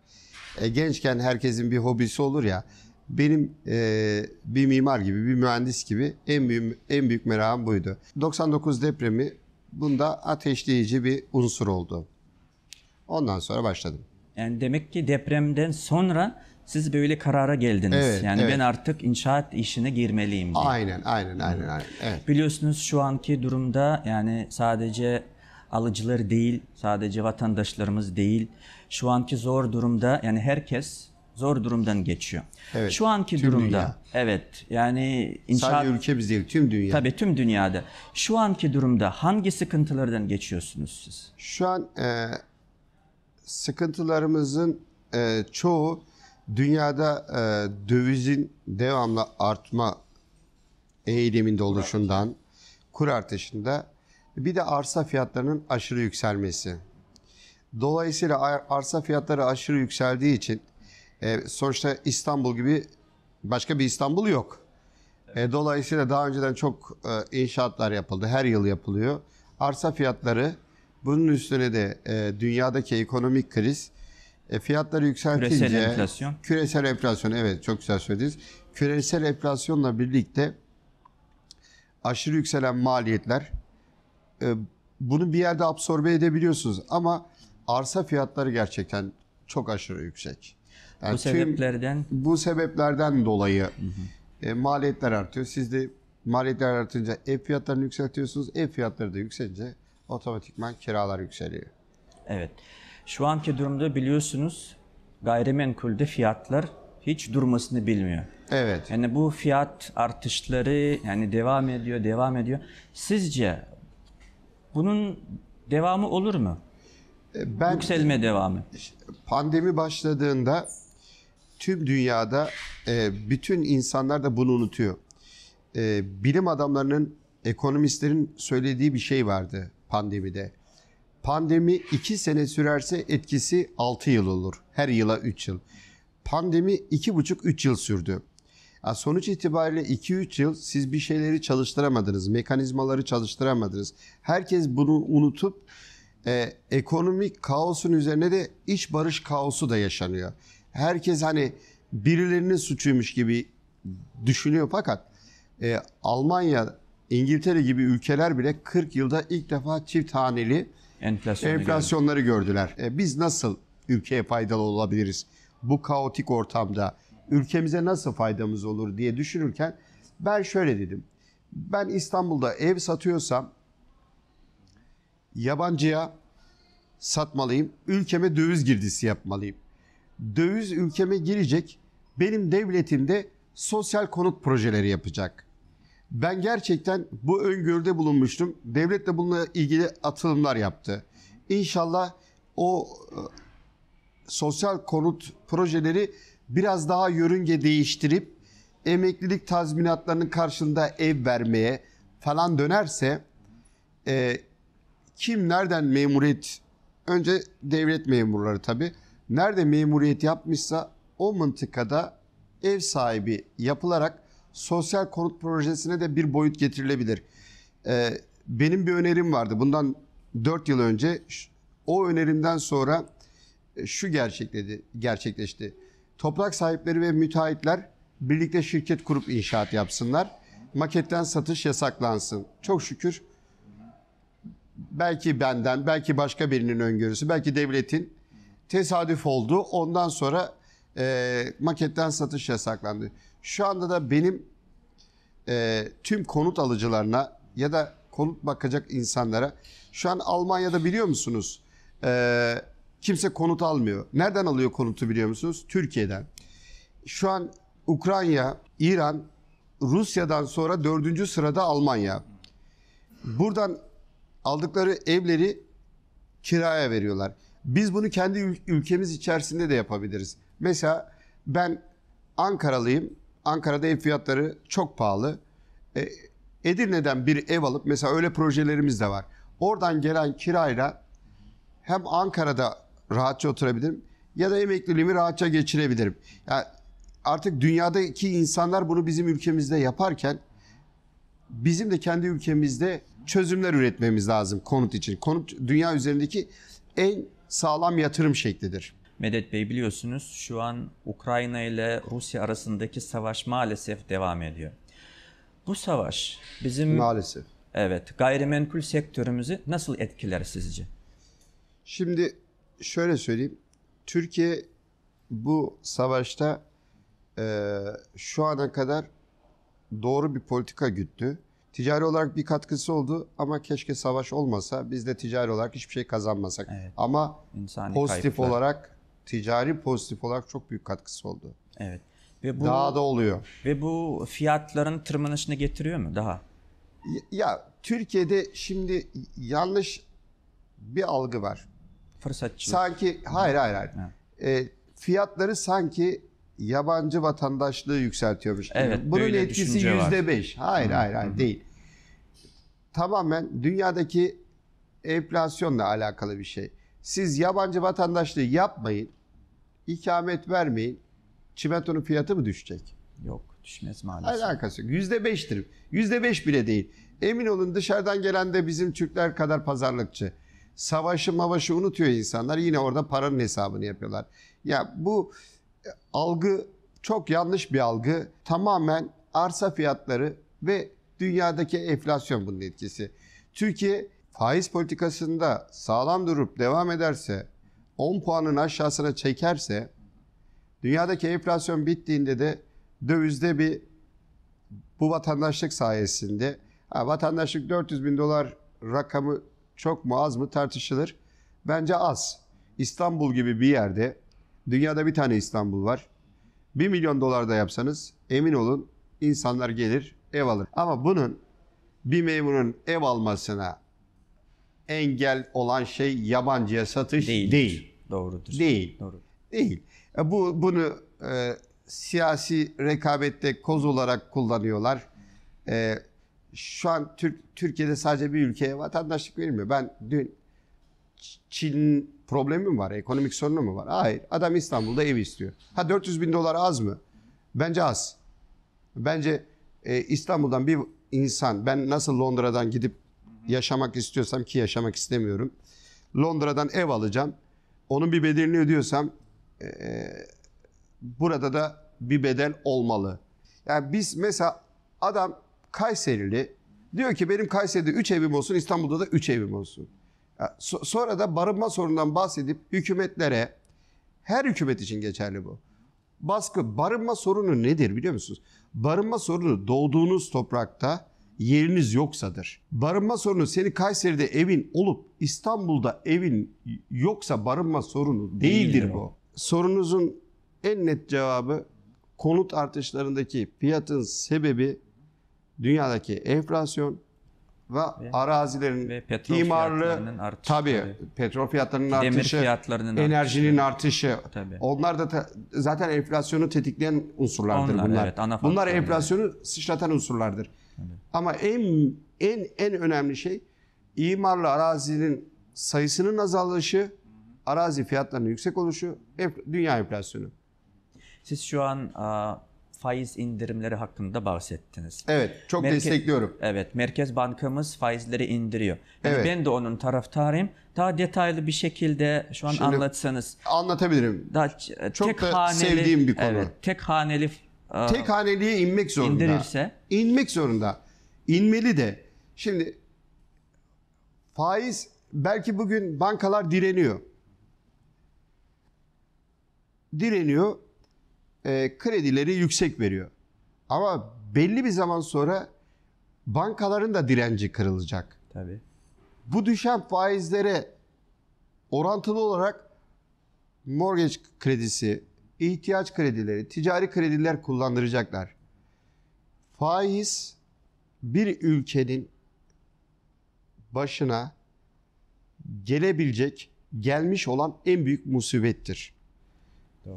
E, gençken herkesin bir hobisi olur ya. Benim e, bir mimar gibi, bir mühendis gibi en büyük en büyük merakım buydu. 99 depremi Bunda ateşleyici bir unsur oldu. Ondan sonra başladım. Yani demek ki depremden sonra siz böyle karara geldiniz. Evet, yani evet. ben artık inşaat işine girmeliyim. Diye. Aynen, aynen, aynen, aynen. Evet. Biliyorsunuz şu anki durumda yani sadece alıcılar değil, sadece vatandaşlarımız değil. Şu anki zor durumda yani herkes zor durumdan geçiyor. Evet, Şu anki tüm durumda dünya. evet yani inşaat sadece ülke biz değil tüm dünya. Tabii tüm dünyada. Şu anki durumda hangi sıkıntılardan geçiyorsunuz siz? Şu an e, sıkıntılarımızın e, çoğu dünyada e, dövizin devamlı artma eğiliminde oluşundan, kur artışında bir de arsa fiyatlarının aşırı yükselmesi. Dolayısıyla arsa fiyatları aşırı yükseldiği için e, sonuçta İstanbul gibi başka bir İstanbul yok. E, dolayısıyla daha önceden çok e, inşaatlar yapıldı. Her yıl yapılıyor. Arsa fiyatları bunun üstüne de e, dünyadaki ekonomik kriz e, fiyatları yükseltince küresel enflasyon. Küresel enflasyon evet çok güzel söylediniz. Küresel enflasyonla birlikte aşırı yükselen maliyetler e, bunu bir yerde absorbe edebiliyorsunuz ama arsa fiyatları gerçekten çok aşırı yüksek. Yani bu sebeplerden tüm, bu sebeplerden dolayı E, maliyetler artıyor. Siz de maliyetler artınca ev fiyatlarını yükseltiyorsunuz. Ev fiyatları da yükselince otomatikman kiralar yükseliyor. Evet. Şu anki durumda biliyorsunuz gayrimenkulde fiyatlar hiç durmasını bilmiyor. Evet. Yani bu fiyat artışları yani devam ediyor, devam ediyor. Sizce bunun devamı olur mu? E, ben, Yükselme devamı. Pandemi başladığında tüm dünyada e, bütün insanlar da bunu unutuyor. E, bilim adamlarının, ekonomistlerin söylediği bir şey vardı pandemide. Pandemi iki sene sürerse etkisi altı yıl olur. Her yıla üç yıl. Pandemi iki buçuk üç yıl sürdü. Yani sonuç itibariyle iki üç yıl siz bir şeyleri çalıştıramadınız. Mekanizmaları çalıştıramadınız. Herkes bunu unutup e, ekonomik kaosun üzerine de iç barış kaosu da yaşanıyor herkes hani birilerinin suçuymuş gibi düşünüyor fakat e, Almanya, İngiltere gibi ülkeler bile 40 yılda ilk defa çift haneli Enflasyonu enflasyonları geldi. gördüler. E, biz nasıl ülkeye faydalı olabiliriz? Bu kaotik ortamda ülkemize nasıl faydamız olur diye düşünürken ben şöyle dedim. Ben İstanbul'da ev satıyorsam yabancıya satmalıyım. Ülkeme döviz girdisi yapmalıyım döviz ülkeme girecek, benim devletimde sosyal konut projeleri yapacak. Ben gerçekten bu öngörüde bulunmuştum. Devlet de bununla ilgili atılımlar yaptı. İnşallah o e, sosyal konut projeleri biraz daha yörünge değiştirip emeklilik tazminatlarının karşılığında ev vermeye falan dönerse e, kim nereden memuriyet önce devlet memurları tabii Nerede memuriyet yapmışsa o mıntıkada ev sahibi yapılarak sosyal konut projesine de bir boyut getirilebilir. Ee, benim bir önerim vardı. Bundan 4 yıl önce o önerimden sonra e, şu gerçekledi, gerçekleşti. Toprak sahipleri ve müteahhitler birlikte şirket kurup inşaat yapsınlar. Maketten satış yasaklansın. Çok şükür belki benden, belki başka birinin öngörüsü, belki devletin tesadüf oldu. Ondan sonra e, maketten satış yasaklandı. Şu anda da benim e, tüm konut alıcılarına ya da konut bakacak insanlara şu an Almanya'da biliyor musunuz e, kimse konut almıyor. Nereden alıyor konutu biliyor musunuz? Türkiye'den. Şu an Ukrayna, İran, Rusya'dan sonra dördüncü sırada Almanya. Buradan aldıkları evleri kiraya veriyorlar. Biz bunu kendi ülkemiz içerisinde de yapabiliriz. Mesela ben Ankaralıyım. Ankara'da ev fiyatları çok pahalı. E, Edirne'den bir ev alıp mesela öyle projelerimiz de var. Oradan gelen kirayla hem Ankara'da rahatça oturabilirim ya da emekliliğimi rahatça geçirebilirim. Yani artık dünyadaki insanlar bunu bizim ülkemizde yaparken bizim de kendi ülkemizde çözümler üretmemiz lazım konut için. Konut dünya üzerindeki en sağlam yatırım şeklidir. Medet Bey biliyorsunuz şu an Ukrayna ile Rusya arasındaki savaş maalesef devam ediyor. Bu savaş bizim maalesef evet gayrimenkul sektörümüzü nasıl etkiler sizce? Şimdi şöyle söyleyeyim. Türkiye bu savaşta e, şu ana kadar doğru bir politika güttü. Ticari olarak bir katkısı oldu ama keşke savaş olmasa biz de ticari olarak hiçbir şey kazanmasak. Evet. Ama İnsani pozitif kayıplar. olarak ticari pozitif olarak çok büyük katkısı oldu. Evet. Ve bu, daha da oluyor. Ve bu fiyatların tırmanışını getiriyor mu daha? Ya Türkiye'de şimdi yanlış bir algı var. Fırsatçı. Sanki hayır hayır hayır. Evet. E, ee, fiyatları sanki yabancı vatandaşlığı yükseltiyormuş. Evet, Bunun böyle etkisi yüzde beş. Hayır, hayır, hayır değil. Tamamen dünyadaki enflasyonla alakalı bir şey. Siz yabancı vatandaşlığı yapmayın, ikamet vermeyin. Çimentonun fiyatı mı düşecek? Yok, düşmez maalesef. Alakası yok. Yüzde beştir. Yüzde beş bile değil. Emin olun dışarıdan gelen de bizim Türkler kadar pazarlıkçı. Savaşı mavaşı unutuyor insanlar. Yine orada paranın hesabını yapıyorlar. Ya bu algı çok yanlış bir algı. Tamamen arsa fiyatları ve dünyadaki enflasyon bunun etkisi. Türkiye faiz politikasında sağlam durup devam ederse, 10 puanın aşağısına çekerse, dünyadaki enflasyon bittiğinde de dövizde bir bu vatandaşlık sayesinde ha, vatandaşlık 400 bin dolar rakamı çok mu az mı tartışılır. Bence az. İstanbul gibi bir yerde Dünyada bir tane İstanbul var. 1 milyon dolar da yapsanız emin olun insanlar gelir ev alır. Ama bunun bir memurun ev almasına engel olan şey yabancıya satış değil. değil. Doğrudur. Değil. Doğru. Değil. E, bu bunu e, siyasi rekabette koz olarak kullanıyorlar. E, şu an Türk Türkiye'de sadece bir ülkeye vatandaşlık verilmiyor. Ben dün Çin Problemi mi var? Ekonomik sorunu mu var? Hayır. Adam İstanbul'da ev istiyor. Ha 400 bin dolar az mı? Bence az. Bence e, İstanbul'dan bir insan ben nasıl Londra'dan gidip yaşamak istiyorsam ki yaşamak istemiyorum. Londra'dan ev alacağım. Onun bir bedelini ödüyorsam e, burada da bir bedel olmalı. Yani biz mesela adam Kayserili diyor ki benim Kayseri'de 3 evim olsun İstanbul'da da 3 evim olsun. Sonra da barınma sorunundan bahsedip hükümetlere, her hükümet için geçerli bu. Baskı, barınma sorunu nedir biliyor musunuz? Barınma sorunu doğduğunuz toprakta yeriniz yoksadır. Barınma sorunu seni Kayseri'de evin olup İstanbul'da evin yoksa barınma sorunu değildir, değildir bu. Sorunuzun en net cevabı konut artışlarındaki fiyatın sebebi dünyadaki enflasyon ve, ve arazilerin ve petrol imarlı tabi petrol fiyatlarının demir artışı, fiyatlarının enerjinin artışı. artışı. Tabii. Onlar da ta, zaten enflasyonu tetikleyen unsurlardır Onlar, bunlar. Evet, ana bunlar enflasyonu yani. sıçratan unsurlardır. Evet. Ama en en en önemli şey imarlı arazinin sayısının azalışı, arazi fiyatlarının yüksek oluşu, dünya enflasyonu. Siz şu an faiz indirimleri hakkında bahsettiniz. Evet, çok Merkez, destekliyorum. Evet, Merkez Bankamız faizleri indiriyor. Yani evet. Ben de onun taraftarıyım. Daha detaylı bir şekilde şu an Şimdi anlatsanız. Anlatabilirim. Daha çok tek da haneli, sevdiğim bir konu. Evet, tek haneli e, tek haneliye inmek zorunda. İndirirse inmek zorunda. İnmeli de. Şimdi faiz belki bugün bankalar direniyor. Direniyor e, kredileri yüksek veriyor. Ama belli bir zaman sonra bankaların da direnci kırılacak. Tabii. Bu düşen faizlere orantılı olarak mortgage kredisi, ihtiyaç kredileri, ticari krediler kullandıracaklar. Faiz bir ülkenin başına gelebilecek, gelmiş olan en büyük musibettir.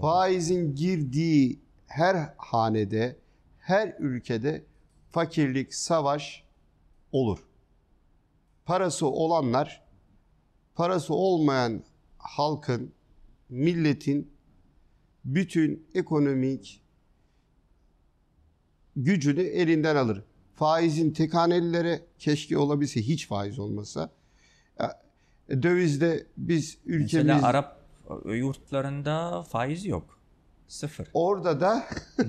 Faizin girdiği her hanede, her ülkede fakirlik, savaş olur. Parası olanlar, parası olmayan halkın, milletin bütün ekonomik gücünü elinden alır. Faizin tekhanelilere keşke olabilse hiç faiz olmasa. E, dövizde biz ülkemiz... Mesela Arap yurtlarında faiz yok. Sıfır. Orada da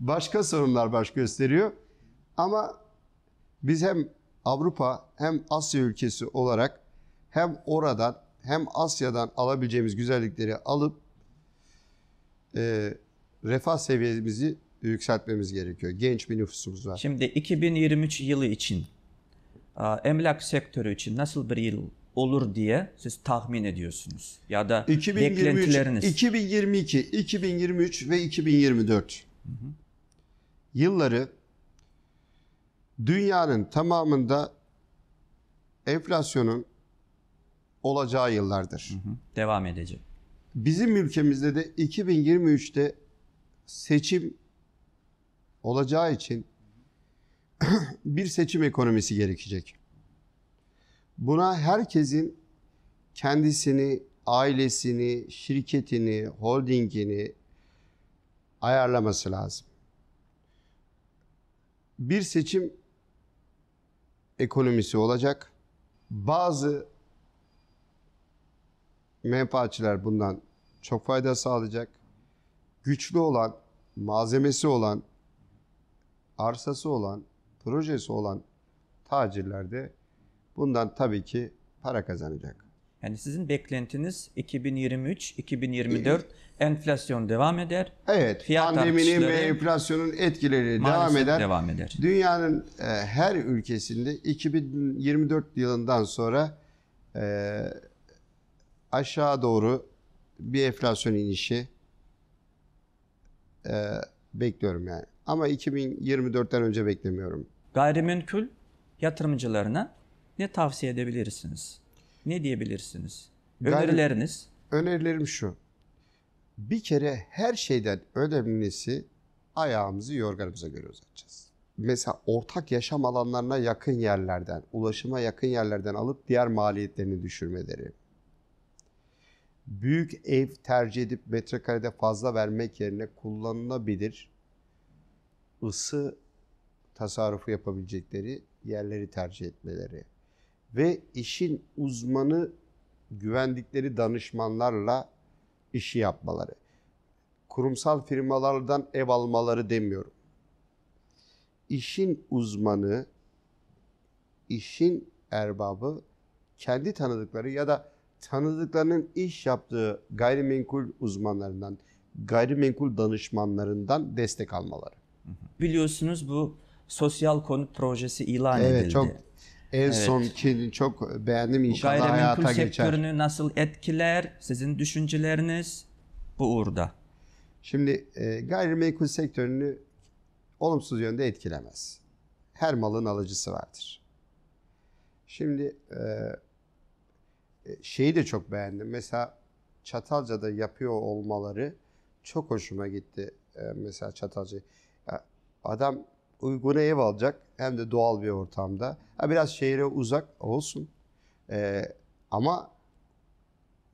başka sorunlar baş gösteriyor. Ama biz hem Avrupa hem Asya ülkesi olarak hem oradan hem Asya'dan alabileceğimiz güzellikleri alıp e, refah seviyemizi yükseltmemiz gerekiyor. Genç bir nüfusumuz var. Şimdi 2023 yılı için emlak sektörü için nasıl bir yıl olur diye siz tahmin ediyorsunuz ya da 2023, beklentileriniz? 2022, 2023 ve 2024 hı hı. yılları dünyanın tamamında enflasyonun olacağı yıllardır. Hı hı. Devam edecek. Bizim ülkemizde de 2023'te seçim olacağı için bir seçim ekonomisi gerekecek. Buna herkesin kendisini, ailesini, şirketini, holdingini ayarlaması lazım. Bir seçim ekonomisi olacak. Bazı menfaatçiler bundan çok fayda sağlayacak. Güçlü olan, malzemesi olan, arsası olan, projesi olan tacirler de Bundan tabii ki para kazanacak. Yani sizin beklentiniz 2023-2024 enflasyon devam eder. Evet. Fiyat pandeminin ve enflasyonun etkileri devam eder. devam eder. Dünyanın e, her ülkesinde 2024 yılından sonra e, aşağı doğru bir enflasyon inişi e, bekliyorum yani. Ama 2024'ten önce beklemiyorum. Gayrimenkul yatırımcılarına ne tavsiye edebilirsiniz? Ne diyebilirsiniz? Önerileriniz? Gayri, önerilerim şu. Bir kere her şeyden önemlisi ayağımızı yorganımıza göre uzatacağız. Mesela ortak yaşam alanlarına yakın yerlerden, ulaşıma yakın yerlerden alıp diğer maliyetlerini düşürmeleri. Büyük ev tercih edip metrekarede fazla vermek yerine kullanılabilir ısı tasarrufu yapabilecekleri yerleri tercih etmeleri ve işin uzmanı güvendikleri danışmanlarla işi yapmaları. Kurumsal firmalardan ev almaları demiyorum. İşin uzmanı, işin erbabı kendi tanıdıkları ya da tanıdıklarının iş yaptığı gayrimenkul uzmanlarından, gayrimenkul danışmanlarından destek almaları. Biliyorsunuz bu sosyal konut projesi ilan evet, edildi. Evet çok en evet. sonkini çok beğendim inşallah hayata geçer. gayrimenkul sektörünü nasıl etkiler? Sizin düşünceleriniz bu uğurda. Şimdi e, gayrimenkul sektörünü olumsuz yönde etkilemez. Her malın alıcısı vardır. Şimdi e, e şeyi de çok beğendim. Mesela Çatalca'da yapıyor olmaları çok hoşuma gitti. E, mesela Çatalca adam uyguna ev alacak hem de doğal bir ortamda. Ha, biraz şehre uzak olsun ee, ama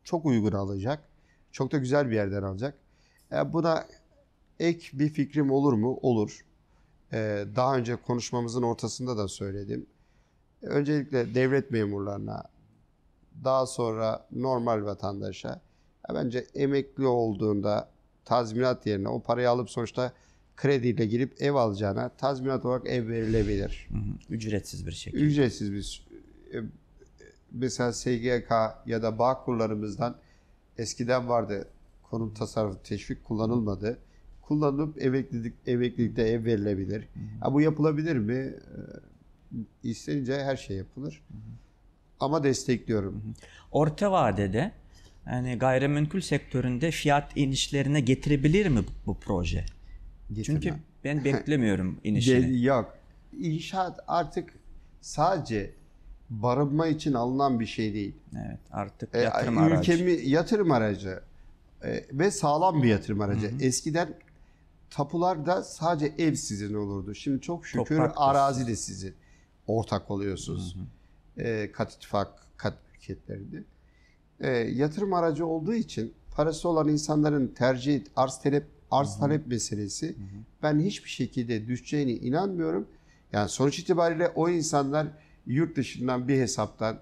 çok uygun alacak. Çok da güzel bir yerden alacak. Ee, buna ek bir fikrim olur mu? Olur. Ee, daha önce konuşmamızın ortasında da söyledim. Öncelikle devlet memurlarına, daha sonra normal vatandaşa, bence emekli olduğunda tazminat yerine o parayı alıp sonuçta krediyle girip ev alacağına tazminat olarak ev verilebilir. Ücretsiz bir şekilde. Ücretsiz bir e, mesela SGK ya da bağ kurlarımızdan eskiden vardı konum tasarrufu teşvik kullanılmadı. Kullanılıp emeklilik, emeklilikte ev verilebilir. Hı hı. Ha, bu yapılabilir mi? Ee, İstenince her şey yapılır. Hı hı. Ama destekliyorum. Orta vadede yani gayrimenkul sektöründe fiyat inişlerine getirebilir mi bu, bu proje? Getirme. Çünkü ben beklemiyorum inişini. Yok. İnşaat artık sadece barınma için alınan bir şey değil. Evet artık e, yatırım e, aracı. Ülkemi yatırım aracı e, ve sağlam bir yatırım aracı. Hı hı. Eskiden tapularda sadece ev sizin olurdu. Şimdi çok şükür Toprak arazi de sizin. Ortak oluyorsunuz. Hı hı. E, kat ittifak, kat şirketlerinde. E, yatırım aracı olduğu için parası olan insanların tercih arz talep arz talep meselesi. Hı hı. Ben hiçbir şekilde düşeceğine inanmıyorum. Yani sonuç itibariyle o insanlar yurt dışından bir hesaptan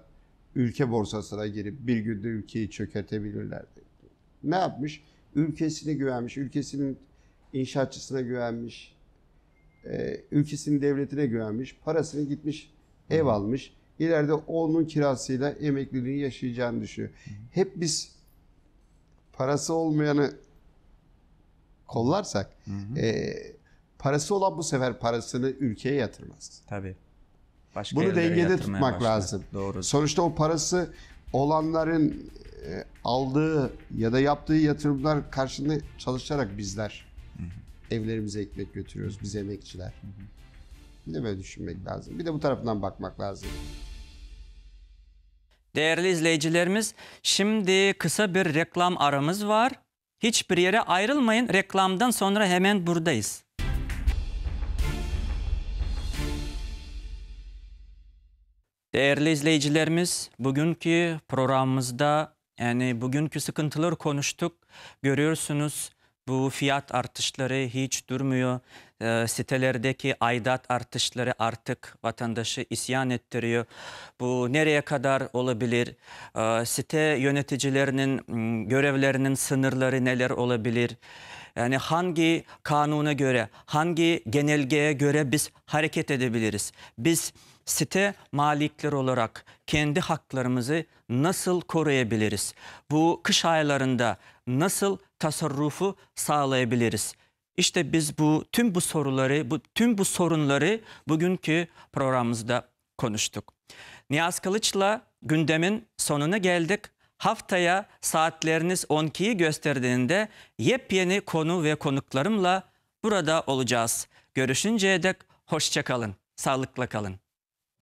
ülke borsasına girip bir günde ülkeyi çökertebilirlerdi. Ne yapmış? Ülkesine güvenmiş, ülkesinin inşaatçısına güvenmiş, e, ülkesinin devletine güvenmiş, parasını gitmiş ev almış. İleride oğlunun kirasıyla emekliliğini yaşayacağını düşünüyor. Hep biz parası olmayanı kollarsak hı hı. E, parası olan bu sefer parasını ülkeye yatırmaz. Tabii. Başka Bunu dengede tutmak başlar. lazım. Doğru. Sonuçta o parası olanların e, aldığı ya da yaptığı yatırımlar karşılığında çalışarak bizler hı hı. evlerimize ekmek götürüyoruz biz emekçiler. Hı hı. Bir de böyle düşünmek lazım. Bir de bu tarafından bakmak lazım. Değerli izleyicilerimiz, şimdi kısa bir reklam aramız var. Hiçbir yere ayrılmayın. Reklamdan sonra hemen buradayız. Değerli izleyicilerimiz, bugünkü programımızda yani bugünkü sıkıntıları konuştuk. Görüyorsunuz bu fiyat artışları hiç durmuyor. E, sitelerdeki aidat artışları artık vatandaşı isyan ettiriyor. Bu nereye kadar olabilir? E, site yöneticilerinin görevlerinin sınırları neler olabilir? Yani hangi kanuna göre, hangi genelgeye göre biz hareket edebiliriz? Biz site malikler olarak kendi haklarımızı nasıl koruyabiliriz? Bu kış aylarında nasıl tasarrufu sağlayabiliriz? İşte biz bu tüm bu soruları, bu tüm bu sorunları bugünkü programımızda konuştuk. Niyaz Kılıç'la gündemin sonuna geldik. Haftaya saatleriniz 12'yi gösterdiğinde yepyeni konu ve konuklarımla burada olacağız. Görüşünceye dek hoşçakalın, sağlıkla kalın.